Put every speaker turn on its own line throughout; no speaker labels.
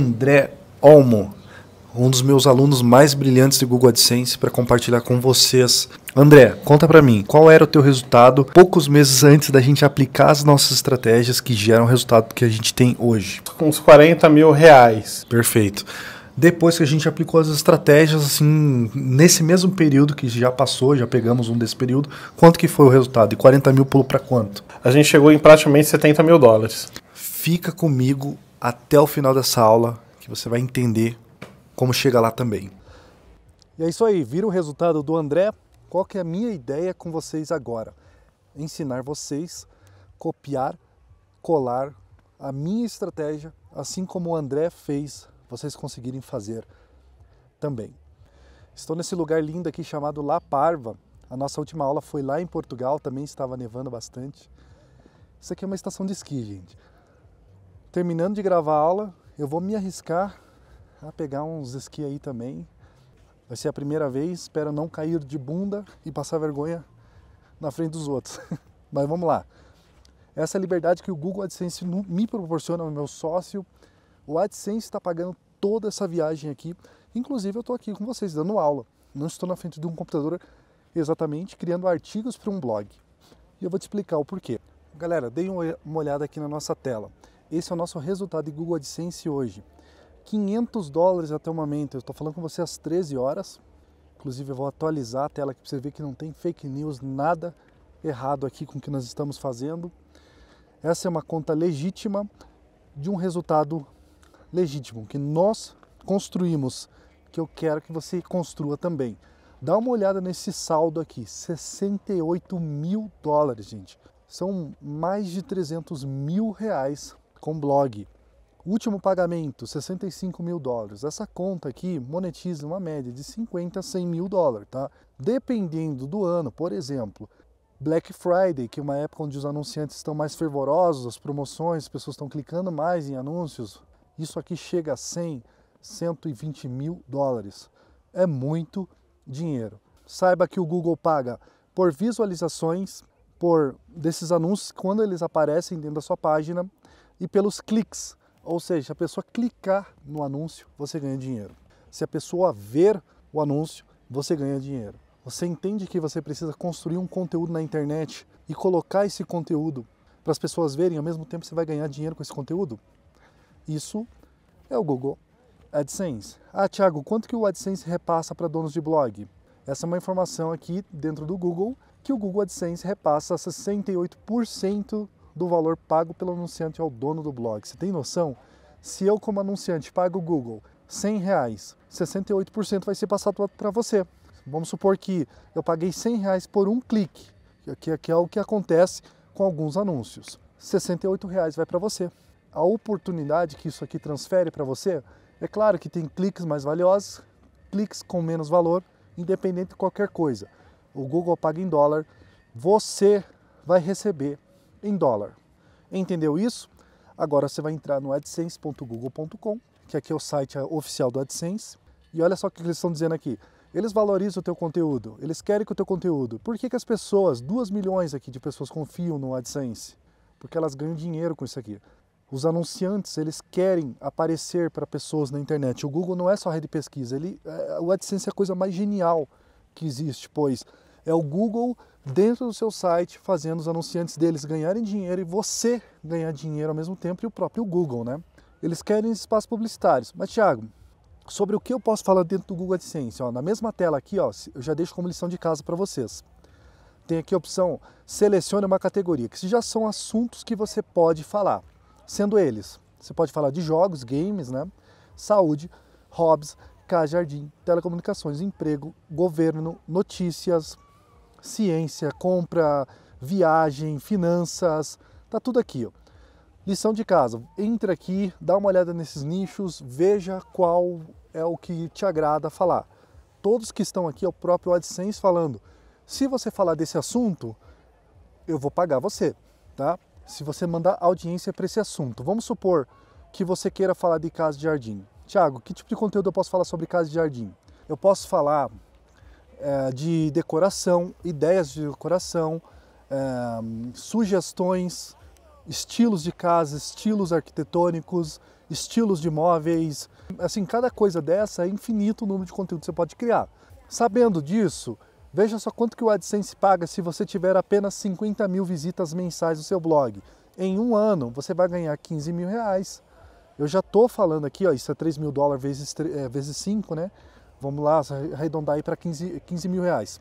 André Olmo, um dos meus alunos mais brilhantes de Google AdSense, para compartilhar com vocês. André, conta para mim, qual era o teu resultado poucos meses antes da gente aplicar as nossas estratégias que geram o resultado que a gente tem hoje? Uns 40 mil reais. Perfeito. Depois que a gente aplicou as estratégias, assim, nesse mesmo período que já passou, já pegamos um desse período, quanto que foi o resultado? E 40 mil pulou para quanto? A gente chegou em praticamente 70 mil dólares. Fica comigo até o final dessa aula que você vai entender como chega lá também. E é isso aí, viram o resultado do André? Qual que é a minha ideia com vocês agora? Ensinar vocês copiar, colar a minha estratégia, assim como o André fez, vocês conseguirem fazer também. Estou nesse lugar lindo aqui chamado La Parva. A nossa última aula foi lá em Portugal, também estava nevando bastante. Isso aqui é uma estação de esqui, gente terminando de gravar a aula, eu vou me arriscar a pegar uns esqui aí também. Vai ser a primeira vez, espero não cair de bunda e passar vergonha na frente dos outros. Mas vamos lá. Essa é a liberdade que o Google AdSense me proporciona, meu sócio. O AdSense está pagando toda essa viagem aqui. Inclusive, eu estou aqui com vocês dando aula. Não estou na frente de um computador exatamente criando artigos para um blog. E eu vou te explicar o porquê. Galera, deem uma olhada aqui na nossa tela. Esse é o nosso resultado de Google AdSense hoje. 500 dólares até o momento. Eu estou falando com você às 13 horas. Inclusive, eu vou atualizar a tela aqui para você ver que não tem fake news, nada errado aqui com o que nós estamos fazendo. Essa é uma conta legítima de um resultado legítimo que nós construímos, que eu quero que você construa também. Dá uma olhada nesse saldo aqui: 68 mil dólares, gente. São mais de 300 mil reais com blog. Último pagamento, 65 mil dólares. Essa conta aqui monetiza uma média de 50 a 100 mil dólares, tá? Dependendo do ano, por exemplo, Black Friday, que é uma época onde os anunciantes estão mais fervorosos, as promoções, as pessoas estão clicando mais em anúncios, isso aqui chega a 100, 120 mil dólares. É muito dinheiro. Saiba que o Google paga por visualizações, por desses anúncios, quando eles aparecem dentro da sua página, e pelos cliques. Ou seja, se a pessoa clicar no anúncio, você ganha dinheiro. Se a pessoa ver o anúncio, você ganha dinheiro. Você entende que você precisa construir um conteúdo na internet e colocar esse conteúdo para as pessoas verem, ao mesmo tempo você vai ganhar dinheiro com esse conteúdo? Isso é o Google AdSense. Ah, Thiago, quanto que o AdSense repassa para donos de blog? Essa é uma informação aqui dentro do Google que o Google AdSense repassa 68% do valor pago pelo anunciante ao dono do blog. Você tem noção? Se eu, como anunciante, pago o Google 100 reais, 68% vai ser passado para você. Vamos supor que eu paguei 100 reais por um clique, que é o que acontece com alguns anúncios. 68 reais vai para você. A oportunidade que isso aqui transfere para você, é claro que tem cliques mais valiosos, cliques com menos valor, independente de qualquer coisa. O Google paga em dólar, você vai receber em dólar. Entendeu isso? Agora você vai entrar no adsense.google.com, que aqui é o site oficial do AdSense, e olha só o que eles estão dizendo aqui. Eles valorizam o teu conteúdo, eles querem que o teu conteúdo. Por que, que as pessoas, 2 milhões aqui de pessoas confiam no AdSense? Porque elas ganham dinheiro com isso aqui. Os anunciantes, eles querem aparecer para pessoas na internet. O Google não é só rede de pesquisa, ele, é, o AdSense é a coisa mais genial que existe, pois é o Google dentro do seu site fazendo os anunciantes deles ganharem dinheiro e você ganhar dinheiro ao mesmo tempo e o próprio Google, né? Eles querem espaços publicitários. Mas Thiago, sobre o que eu posso falar dentro do Google AdSense? Ó, na mesma tela aqui, ó, eu já deixo como lição de casa para vocês. Tem aqui a opção selecione uma categoria, que já são assuntos que você pode falar. Sendo eles, você pode falar de jogos, games, né? Saúde, hobbies, casa, Jardim, telecomunicações, emprego, governo, notícias, ciência, compra, viagem, finanças, tá tudo aqui. Ó. Lição de casa, entra aqui, dá uma olhada nesses nichos, veja qual é o que te agrada falar. Todos que estão aqui é o próprio AdSense falando. Se você falar desse assunto, eu vou pagar você, tá? Se você mandar audiência para esse assunto. Vamos supor que você queira falar de casa de jardim. Tiago, que tipo de conteúdo eu posso falar sobre casa de jardim? Eu posso falar é, de decoração, ideias de decoração, é, sugestões, estilos de casa, estilos arquitetônicos, estilos de móveis. Assim, cada coisa dessa é infinito o número de conteúdo que você pode criar. Sabendo disso, veja só quanto que o AdSense paga se você tiver apenas 50 mil visitas mensais no seu blog. Em um ano, você vai ganhar 15 mil reais. Eu já estou falando aqui, ó, isso é 3 mil dólares vezes, é, vezes 5, né? vamos lá arredondar aí para 15, 15 mil reais.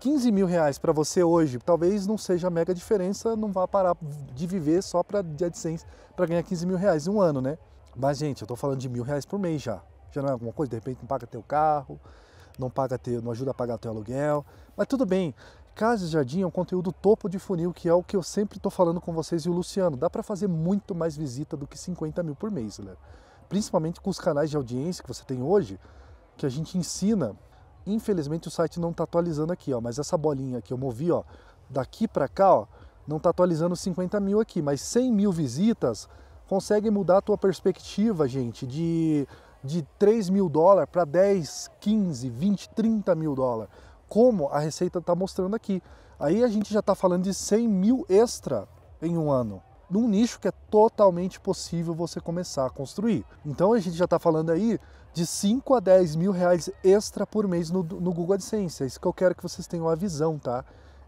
15 mil reais para você hoje talvez não seja mega diferença, não vá parar de viver só para de AdSense para ganhar 15 mil reais em um ano, né? Mas, gente, eu estou falando de mil reais por mês já. Já não é alguma coisa, de repente não paga teu carro, não paga teu, não ajuda a pagar teu aluguel. Mas tudo bem. Casa e Jardim é um conteúdo topo de funil, que é o que eu sempre estou falando com vocês e o Luciano. Dá para fazer muito mais visita do que 50 mil por mês, galera. Né? Principalmente com os canais de audiência que você tem hoje, que a gente ensina. Infelizmente o site não está atualizando aqui, ó, mas essa bolinha que eu movi ó, daqui para cá ó, não está atualizando 50 mil aqui, mas 100 mil visitas consegue mudar a tua perspectiva, gente, de, de 3 mil dólares para 10, 15, 20, 30 mil dólares, como a receita está mostrando aqui. Aí a gente já está falando de 100 mil extra em um ano num nicho que é totalmente possível você começar a construir. Então a gente já está falando aí de 5 a 10 mil reais extra por mês no, no Google AdSense. É isso que eu quero que vocês tenham a visão, tá?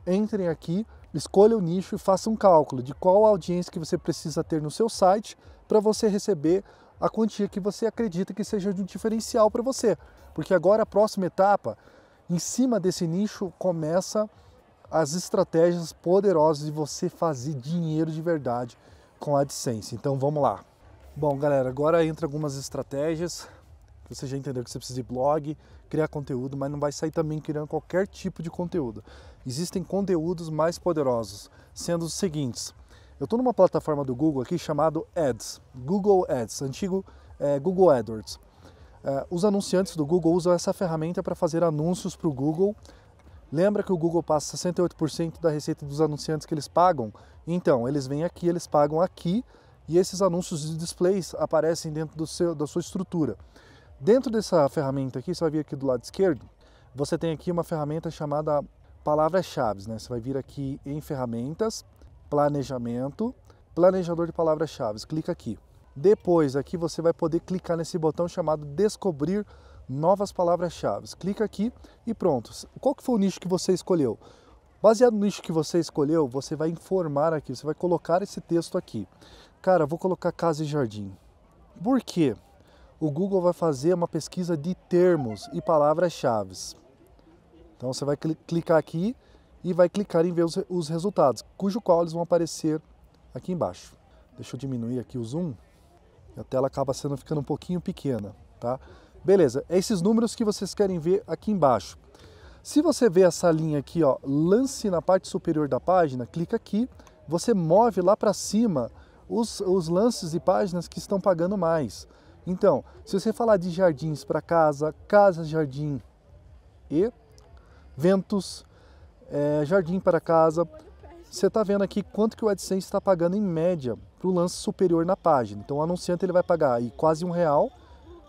Entrem aqui, escolha o nicho e faça um cálculo de qual audiência que você precisa ter no seu site para você receber a quantia que você acredita que seja de um diferencial para você. Porque agora a próxima etapa, em cima desse nicho, começa a as estratégias poderosas de você fazer dinheiro de verdade com a AdSense. Então vamos lá. Bom, galera, agora entra algumas estratégias. Você já entendeu que você precisa de blog, criar conteúdo, mas não vai sair também criando qualquer tipo de conteúdo. Existem conteúdos mais poderosos, sendo os seguintes. Eu estou numa plataforma do Google aqui chamado Ads, Google Ads, antigo é, Google AdWords. É, os anunciantes do Google usam essa ferramenta para fazer anúncios para o Google Lembra que o Google passa 68% da receita dos anunciantes que eles pagam? Então, eles vêm aqui, eles pagam aqui e esses anúncios de displays aparecem dentro do seu, da sua estrutura. Dentro dessa ferramenta aqui, você vai vir aqui do lado esquerdo, você tem aqui uma ferramenta chamada palavras-chave. Né? Você vai vir aqui em ferramentas, planejamento, planejador de palavras-chave. Clica aqui. Depois aqui você vai poder clicar nesse botão chamado descobrir novas palavras-chave. Clica aqui e pronto. Qual que foi o nicho que você escolheu? Baseado no nicho que você escolheu, você vai informar aqui, você vai colocar esse texto aqui. Cara, vou colocar casa e jardim. Por quê? O Google vai fazer uma pesquisa de termos e palavras-chave. Então você vai clicar aqui e vai clicar em ver os, resultados, cujo qual eles vão aparecer aqui embaixo. Deixa eu diminuir aqui o zoom. A tela acaba sendo ficando um pouquinho pequena, tá? Beleza, é esses números que vocês querem ver aqui embaixo. Se você vê essa linha aqui, ó, lance na parte superior da página, clica aqui, você move lá para cima os, os lances e páginas que estão pagando mais. Então, se você falar de jardins para casa, casa, jardim e ventos, é, jardim para casa, você está vendo aqui quanto que o AdSense está pagando em média para o lance superior na página. Então, o anunciante ele vai pagar aí quase um real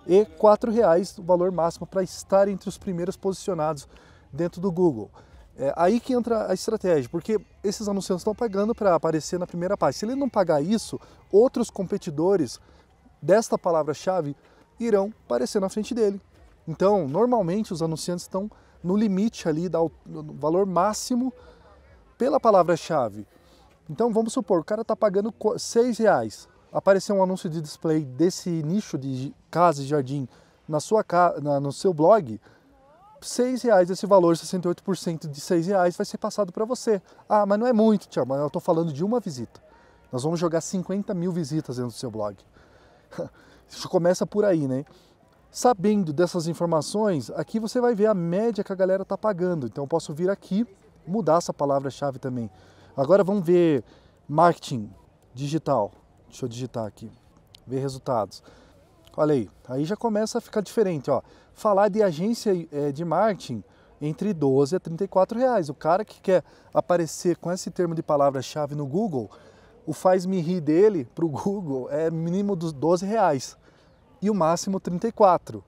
e R$ 4,00 o valor máximo para estar entre os primeiros posicionados dentro do Google. É aí que entra a estratégia, porque esses anunciantes estão pagando para aparecer na primeira página. Se ele não pagar isso, outros competidores desta palavra-chave irão aparecer na frente dele. Então, normalmente os anunciantes estão no limite ali do valor máximo pela palavra-chave. Então, vamos supor, o cara está pagando R$ reais aparecer um anúncio de display desse nicho de casa e jardim na sua na, no seu blog, seis reais esse valor, 68% de seis reais vai ser passado para você. Ah, mas não é muito, tia, mas eu estou falando de uma visita. Nós vamos jogar 50 mil visitas dentro do seu blog. Isso começa por aí, né? Sabendo dessas informações, aqui você vai ver a média que a galera está pagando. Então eu posso vir aqui, mudar essa palavra-chave também. Agora vamos ver marketing digital. Deixa eu digitar aqui. Ver resultados. Olha aí, aí já começa a ficar diferente, ó. Falar de agência é, de marketing entre 12 a 34 reais. O cara que quer aparecer com esse termo de palavra-chave no Google, o faz-me rir dele para o Google é mínimo dos 12 reais e o máximo 34,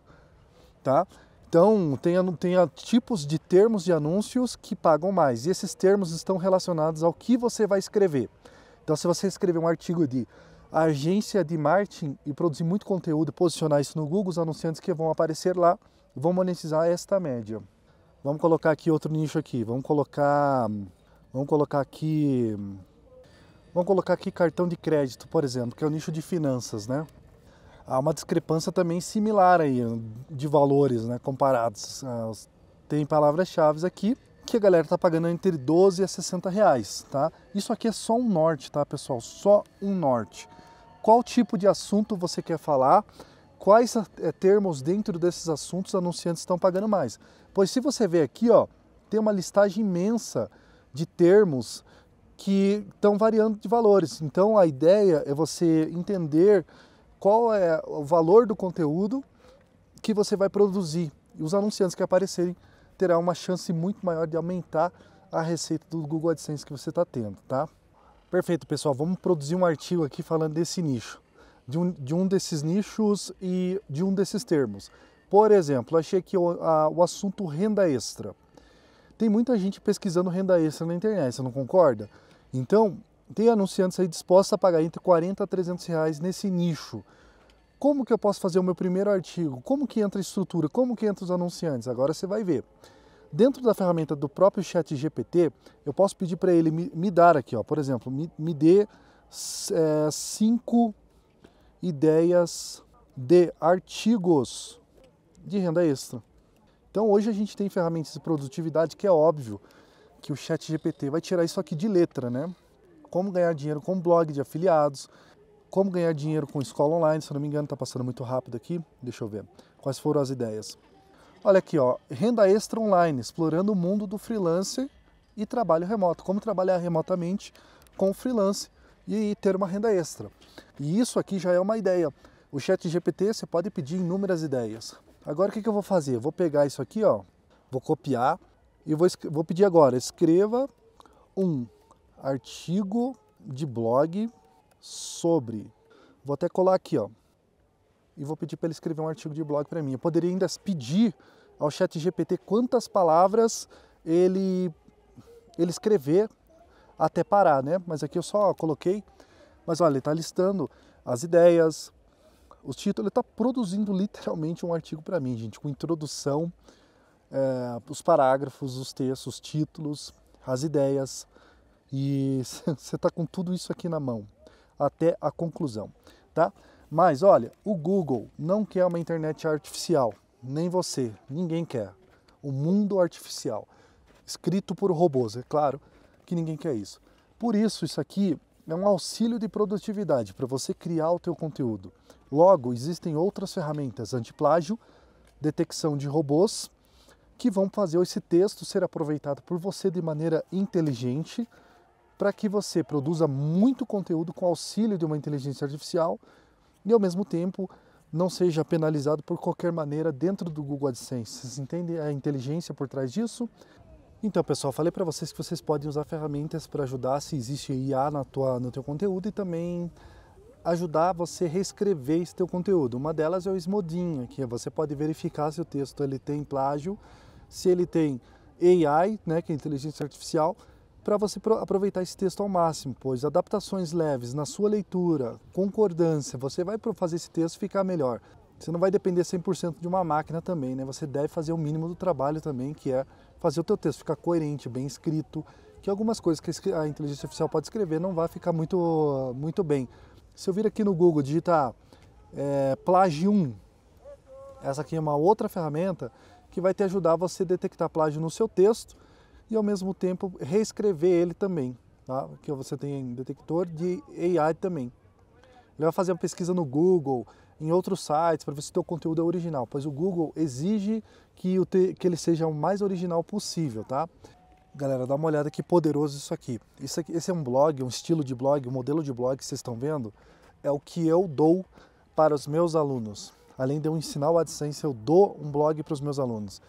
tá? Então, tem, tem tipos de termos de anúncios que pagam mais. E esses termos estão relacionados ao que você vai escrever. Então, se você escrever um artigo de a agência de marketing e produzir muito conteúdo, posicionar isso no Google, os anunciantes que vão aparecer lá vão monetizar esta média. Vamos colocar aqui outro nicho aqui. Vamos colocar, vamos colocar aqui, vamos colocar aqui cartão de crédito, por exemplo, que é o nicho de finanças, né? Há uma discrepância também similar aí de valores, né? Comparados. Ah, tem palavras-chave aqui que a galera tá pagando entre 12 a 60 reais, tá? Isso aqui é só um norte, tá, pessoal? Só um norte qual tipo de assunto você quer falar, quais eh, termos dentro desses assuntos anunciantes estão pagando mais. Pois se você ver aqui, ó, tem uma listagem imensa de termos que estão variando de valores. Então a ideia é você entender qual é o valor do conteúdo que você vai produzir. E os anunciantes que aparecerem terá uma chance muito maior de aumentar a receita do Google AdSense que você está tendo, tá? Perfeito, pessoal. Vamos produzir um artigo aqui falando desse nicho, de um, de um desses nichos e de um desses termos. Por exemplo, achei que o, a, o assunto renda extra. Tem muita gente pesquisando renda extra na internet, você não concorda? Então, tem anunciantes aí dispostos a pagar entre 40 a 300 reais nesse nicho. Como que eu posso fazer o meu primeiro artigo? Como que entra a estrutura? Como que entra os anunciantes? Agora você vai ver. Dentro da ferramenta do próprio chat GPT, eu posso pedir para ele me, me, dar aqui, ó, por exemplo, me, me dê é, cinco ideias de artigos de renda extra. Então hoje a gente tem ferramentas de produtividade que é óbvio que o chat GPT vai tirar isso aqui de letra, né? Como ganhar dinheiro com blog de afiliados, como ganhar dinheiro com escola online, se não me engano, está passando muito rápido aqui. Deixa eu ver. Quais foram as ideias? Olha aqui, ó, renda extra online, explorando o mundo do freelance e trabalho remoto. Como trabalhar remotamente com freelance e ter uma renda extra. E isso aqui já é uma ideia. O chat GPT você pode pedir inúmeras ideias. Agora o que, que eu vou fazer? vou pegar isso aqui, ó, vou copiar e vou, vou pedir agora, escreva um artigo de blog sobre. Vou até colar aqui, ó, e vou pedir para ele escrever um artigo de blog para mim. Eu poderia ainda pedir ao chat GPT quantas palavras ele, ele escrever até parar, né? Mas aqui eu só coloquei. Mas olha, ele está listando as ideias, os títulos, ele está produzindo literalmente um artigo para mim, gente, com introdução, é, os parágrafos, os textos, os títulos, as ideias. E você está com tudo isso aqui na mão, até a conclusão, tá? Mas olha, o Google não quer uma internet artificial, nem você, ninguém quer. O mundo artificial, escrito por robôs, é claro que ninguém quer isso. Por isso, isso aqui é um auxílio de produtividade para você criar o teu conteúdo. Logo, existem outras ferramentas, antiplágio, detecção de robôs, que vão fazer esse texto ser aproveitado por você de maneira inteligente para que você produza muito conteúdo com auxílio de uma inteligência artificial e ao mesmo tempo não seja penalizado por qualquer maneira dentro do Google AdSense. Vocês entendem a inteligência por trás disso? Então, pessoal, falei para vocês que vocês podem usar ferramentas para ajudar se existe IA na tua, no teu conteúdo e também ajudar você a reescrever esse teu conteúdo. Uma delas é o Smodinha, que você pode verificar se o texto ele tem plágio, se ele tem AI, né, que é inteligência artificial, para você aproveitar esse texto ao máximo, pois adaptações leves na sua leitura, concordância, você vai fazer esse texto ficar melhor. Você não vai depender 100% de uma máquina também, né? Você deve fazer o mínimo do trabalho também, que é fazer o teu texto ficar coerente, bem escrito, que algumas coisas que a inteligência artificial pode escrever não vai ficar muito, muito bem. Se eu vir aqui no Google digitar é, Plagium, essa aqui é uma outra ferramenta que vai te ajudar você a detectar plágio no seu texto e ao mesmo tempo reescrever ele também, tá? que você tem detector de AI também. Ele vai fazer uma pesquisa no Google, em outros sites, para ver se o conteúdo é original, pois o Google exige que, o te, que ele seja o mais original possível, tá? Galera, dá uma olhada que poderoso isso aqui. isso aqui. Esse é um blog, um estilo de blog, um modelo de blog que vocês estão vendo, é o que eu dou para os meus alunos. Além de eu ensinar o AdSense, eu dou um blog para os meus alunos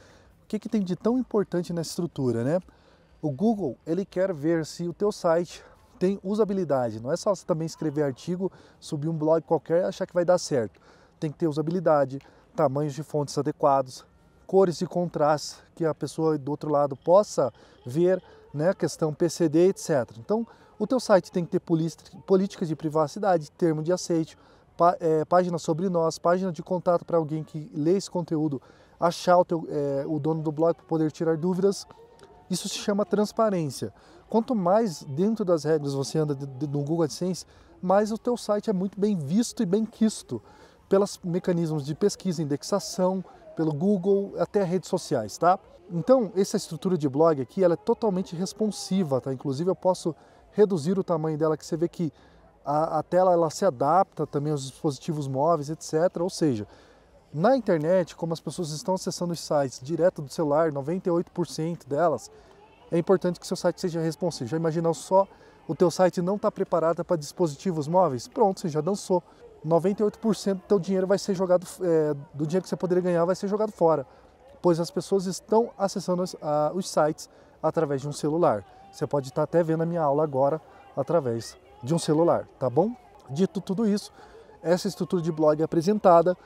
que, que tem de tão importante nessa estrutura, né? O Google ele quer ver se o teu site tem usabilidade. Não é só você também escrever artigo, subir um blog qualquer e achar que vai dar certo. Tem que ter usabilidade, tamanhos de fontes adequados, cores e contrastes que a pessoa do outro lado possa ver, né? Questão PCD, etc. Então, o teu site tem que ter políticas de privacidade, termo de aceite, eh, página sobre nós, página de contato para alguém que lê esse conteúdo achar o, teu, é, o dono do blog para poder tirar dúvidas. Isso se chama transparência. Quanto mais dentro das regras você anda no Google AdSense, mais o teu site é muito bem visto e bem quisto pelos mecanismos de pesquisa, indexação, pelo Google, até redes sociais, tá? Então, essa estrutura de blog aqui, ela é totalmente responsiva, tá? Inclusive, eu posso reduzir o tamanho dela, que você vê que a, a tela ela se adapta também aos dispositivos móveis, etc. Ou seja, na internet, como as pessoas estão acessando os sites direto do celular, 98% delas, é importante que seu site seja responsivo. Já imaginou só o teu site não está preparado para dispositivos móveis? Pronto, você já dançou. 98% do teu dinheiro vai ser jogado, é, do dinheiro que você poderia ganhar vai ser jogado fora, pois as pessoas estão acessando os, a, os sites através de um celular. Você pode estar tá até vendo a minha aula agora através de um celular, tá bom? Dito tudo isso, essa estrutura de blog é apresentada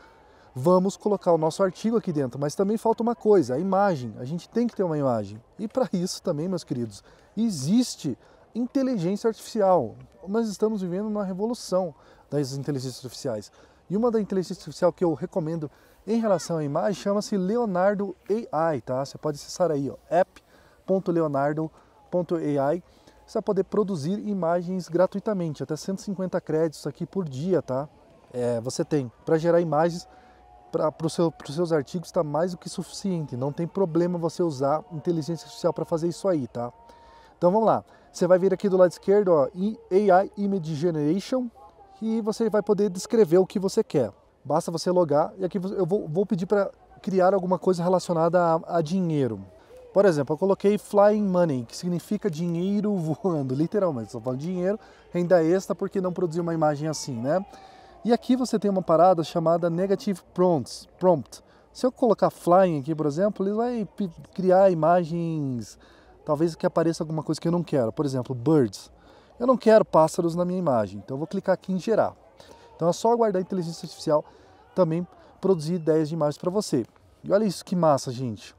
vamos colocar o nosso artigo aqui dentro. Mas também falta uma coisa, a imagem. A gente tem que ter uma imagem. E para isso também, meus queridos, existe inteligência artificial. Nós estamos vivendo uma revolução das inteligências artificiais. E uma da inteligência artificial que eu recomendo em relação à imagem chama-se Leonardo AI, tá? Você pode acessar aí, ó, app.leonardo.ai. Você vai poder produzir imagens gratuitamente, até 150 créditos aqui por dia, tá? É, você tem para gerar imagens para os seus artigos está mais do que suficiente. Não tem problema você usar inteligência artificial para fazer isso aí, tá? Então vamos lá. Você vai vir aqui do lado esquerdo, ó, AI Image Generation, e você vai poder descrever o que você quer. Basta você logar e aqui eu vou, vou pedir para criar alguma coisa relacionada a, a dinheiro. Por exemplo, eu coloquei flying money, que significa dinheiro voando, literalmente. só falando dinheiro, renda extra, porque não produzir uma imagem assim, né? E aqui você tem uma parada chamada negative prompts, prompt. Se eu colocar flying aqui, por exemplo, ele vai criar imagens, talvez que apareça alguma coisa que eu não quero. Por exemplo, birds. Eu não quero pássaros na minha imagem, então eu vou clicar aqui em gerar. Então é só aguardar a inteligência artificial também produzir ideias de imagens para você. E olha isso que massa, gente.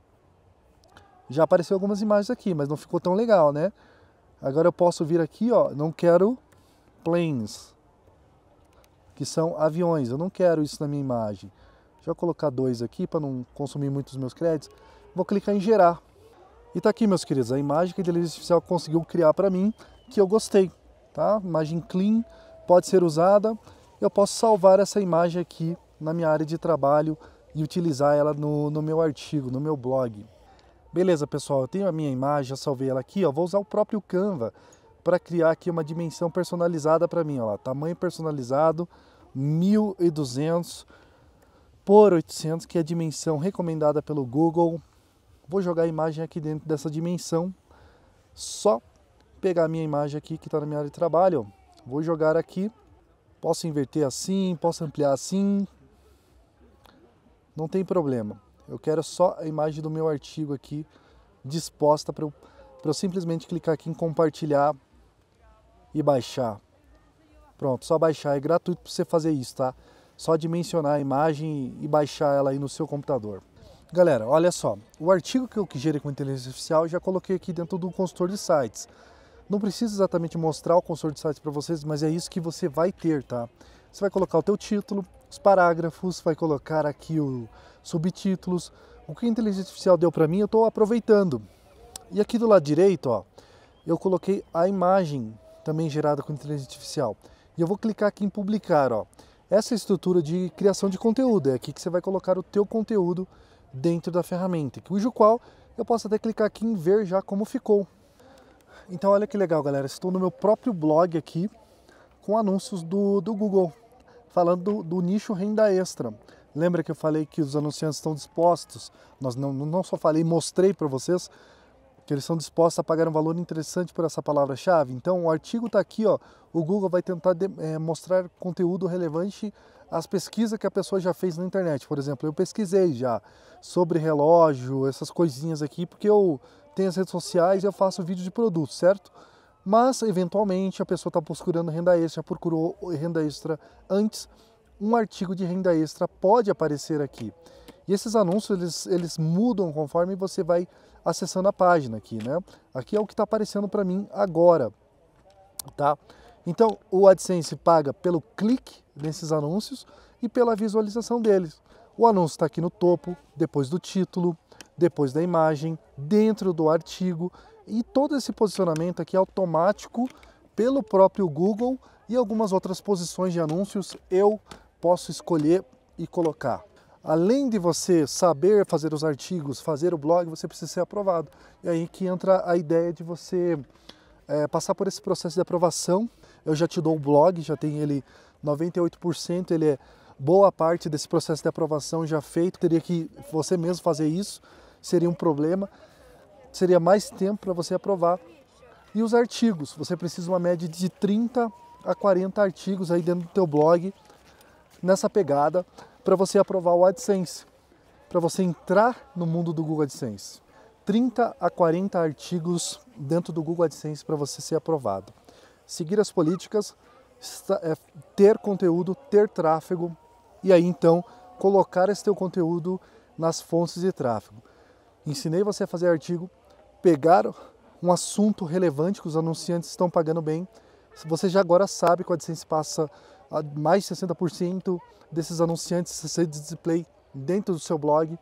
Já apareceu algumas imagens aqui, mas não ficou tão legal, né? Agora eu posso vir aqui, ó, não quero planes que são aviões. Eu não quero isso na minha imagem. Deixa eu colocar dois aqui para não consumir muito os meus créditos. Vou clicar em gerar. E tá aqui, meus queridos, a imagem que a inteligência artificial conseguiu criar para mim, que eu gostei, tá? Imagem clean, pode ser usada. Eu posso salvar essa imagem aqui na minha área de trabalho e utilizar ela no, no meu artigo, no meu blog. Beleza, pessoal, eu tenho a minha imagem, salvei ela aqui, ó, vou usar o próprio Canva para criar aqui uma dimensão personalizada para mim. Olha lá, tamanho personalizado 1200 por 800, que é a dimensão recomendada pelo Google. Vou jogar a imagem aqui dentro dessa dimensão. Só pegar a minha imagem aqui que está na minha área de trabalho. Vou jogar aqui. Posso inverter assim, posso ampliar assim. Não tem problema. Eu quero só a imagem do meu artigo aqui disposta para eu, eu simplesmente clicar aqui em compartilhar e baixar. Pronto, só baixar, é gratuito para você fazer isso, tá? Só dimensionar a imagem e baixar ela aí no seu computador. Galera, olha só, o artigo que eu gerei com inteligência artificial já coloquei aqui dentro do consultor de sites. Não preciso exatamente mostrar o consultor de sites para vocês, mas é isso que você vai ter, tá? Você vai colocar o teu título, os parágrafos, vai colocar aqui os subtítulos. O que a inteligência artificial deu para mim, eu estou aproveitando. E aqui do lado direito, ó, eu coloquei a imagem também gerada com inteligência artificial. E eu vou clicar aqui em publicar, ó. Essa estrutura de criação de conteúdo, é aqui que você vai colocar o teu conteúdo dentro da ferramenta, cujo qual eu posso até clicar aqui em ver já como ficou. Então olha que legal, galera, estou no meu próprio blog aqui com anúncios do, do Google, falando do, do nicho renda extra. Lembra que eu falei que os anunciantes estão dispostos? Nós não, não só falei, mostrei para vocês que eles são dispostos a pagar um valor interessante por essa palavra-chave. Então, o artigo está aqui, ó. o Google vai tentar de, é, mostrar conteúdo relevante às pesquisas que a pessoa já fez na internet. Por exemplo, eu pesquisei já sobre relógio, essas coisinhas aqui, porque eu tenho as redes sociais e eu faço vídeo de produto, certo? Mas, eventualmente, a pessoa está procurando renda extra, procurou renda extra antes, um artigo de renda extra pode aparecer aqui. E esses anúncios eles, eles mudam conforme você vai acessando a página aqui, né? Aqui é o que está aparecendo para mim agora, tá? Então o AdSense paga pelo clique nesses anúncios e pela visualização deles. O anúncio está aqui no topo, depois do título, depois da imagem, dentro do artigo e todo esse posicionamento aqui é automático pelo próprio Google e algumas outras posições de anúncios eu posso escolher e colocar além de você saber fazer os artigos, fazer o blog, você precisa ser aprovado. E aí que entra a ideia de você é, passar por esse processo de aprovação. Eu já te dou o blog, já tem ele 98%, ele é boa parte desse processo de aprovação já feito. Teria que você mesmo fazer isso, seria um problema. Seria mais tempo para você aprovar. E os artigos, você precisa uma média de 30 a 40 artigos aí dentro do teu blog nessa pegada para você aprovar o AdSense, para você entrar no mundo do Google AdSense. 30 a 40 artigos dentro do Google AdSense para você ser aprovado. Seguir as políticas, é, ter conteúdo, ter tráfego e aí então colocar esse teu conteúdo nas fontes de tráfego. Ensinei você a fazer artigo, pegar um assunto relevante que os anunciantes estão pagando bem. Você já agora sabe que o AdSense passa mais de 60% desses anunciantes de display dentro do seu blog.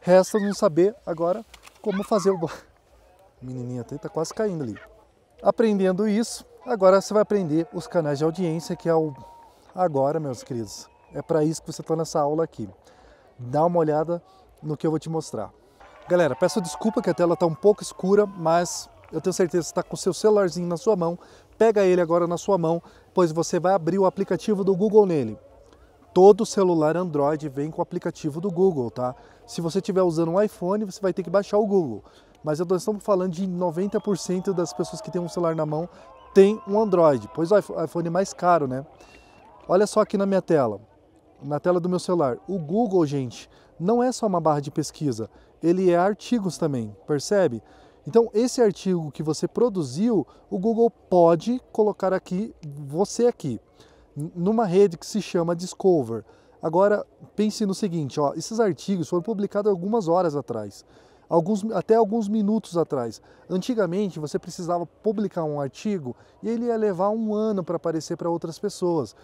Resta não saber agora como fazer o blog. Menininha, tá quase caindo ali. Aprendendo isso, agora você vai aprender os canais de audiência, que é o agora, meus queridos. É para isso que você está nessa aula aqui. Dá uma olhada no que eu vou te mostrar. Galera, peço desculpa que a tela está um pouco escura, mas eu tenho certeza que está com o seu celularzinho na sua mão. Pega ele agora na sua mão, pois você vai abrir o aplicativo do Google nele. Todo celular Android vem com o aplicativo do Google, tá? Se você estiver usando um iPhone, você vai ter que baixar o Google. Mas nós estamos falando de 90% das pessoas que têm um celular na mão tem um Android, pois o iPhone é mais caro, né? Olha só aqui na minha tela, na tela do meu celular. O Google, gente, não é só uma barra de pesquisa, ele é artigos também, percebe? Então, esse artigo que você produziu, o Google pode colocar aqui, você aqui, numa rede que se chama Discover. Agora, pense no seguinte, ó, esses artigos foram publicados algumas horas atrás, alguns, até alguns minutos atrás. Antigamente, você precisava publicar um artigo e ele ia levar um ano para aparecer para outras pessoas.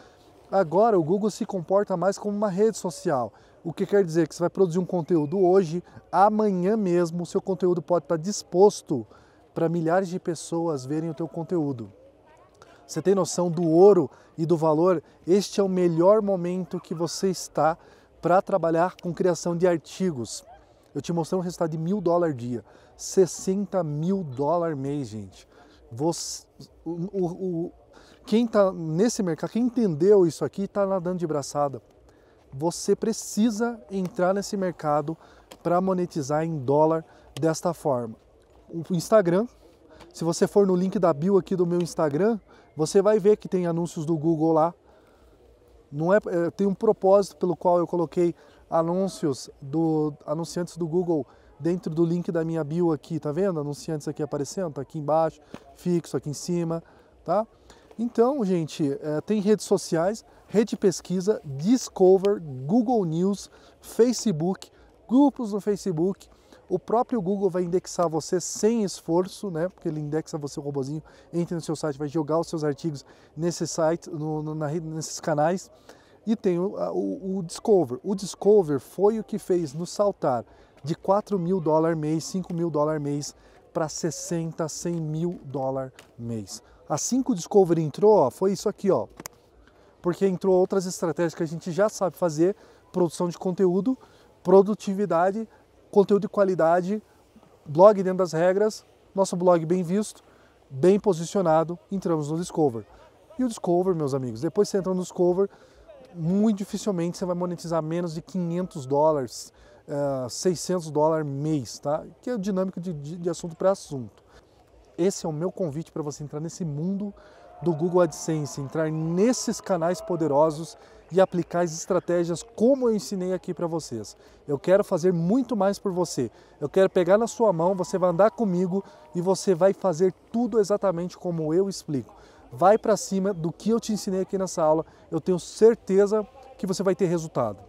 Agora o Google se comporta mais como uma rede social, o que quer dizer que você vai produzir um conteúdo hoje, amanhã mesmo o seu conteúdo pode estar disposto para milhares de pessoas verem o teu conteúdo. Você tem noção do ouro e do valor? Este é o melhor momento que você está para trabalhar com criação de artigos. Eu te mostrei um resultado de mil dólares dia, 60 mil dólares mês, gente. Você, o, o, quem está nesse mercado, quem entendeu isso aqui, está nadando de braçada. Você precisa entrar nesse mercado para monetizar em dólar desta forma. O Instagram, se você for no link da bio aqui do meu Instagram, você vai ver que tem anúncios do Google lá. Não é, é, tem um propósito pelo qual eu coloquei anúncios do anunciantes do Google dentro do link da minha bio aqui, tá vendo? Anunciantes aqui aparecendo, tá aqui embaixo, fixo aqui em cima, tá? Então, gente, é, tem redes sociais, rede pesquisa, Discover, Google News, Facebook, grupos no Facebook. O próprio Google vai indexar você sem esforço, né? Porque ele indexa você, o robozinho, entra no seu site, vai jogar os seus artigos nesse site, no, no, na, nesses canais. E tem o, o, o, Discover. O Discover foi o que fez nos saltar de 4 mil dólares mês, 5 mil dólares mês, para 60, 100 mil dólares mês. Assim que o Discovery entrou, ó, foi isso aqui, ó. Porque entrou outras estratégias que a gente já sabe fazer, produção de conteúdo, produtividade, conteúdo de qualidade, blog dentro das regras, nosso blog bem visto, bem posicionado, entramos no Discover. E o Discover, meus amigos, depois você entra no Discover, muito dificilmente você vai monetizar menos de 500 dólares, 600 eh, dólares mês, tá? Que é dinâmico de, de, de assunto para assunto. Esse é o meu convite para você entrar nesse mundo do Google AdSense, entrar nesses canais poderosos e aplicar as estratégias como eu ensinei aqui para vocês. Eu quero fazer muito mais por você. Eu quero pegar na sua mão, você vai andar comigo e você vai fazer tudo exatamente como eu explico. Vai para cima do que eu te ensinei aqui nessa aula. Eu tenho certeza que você vai ter resultado.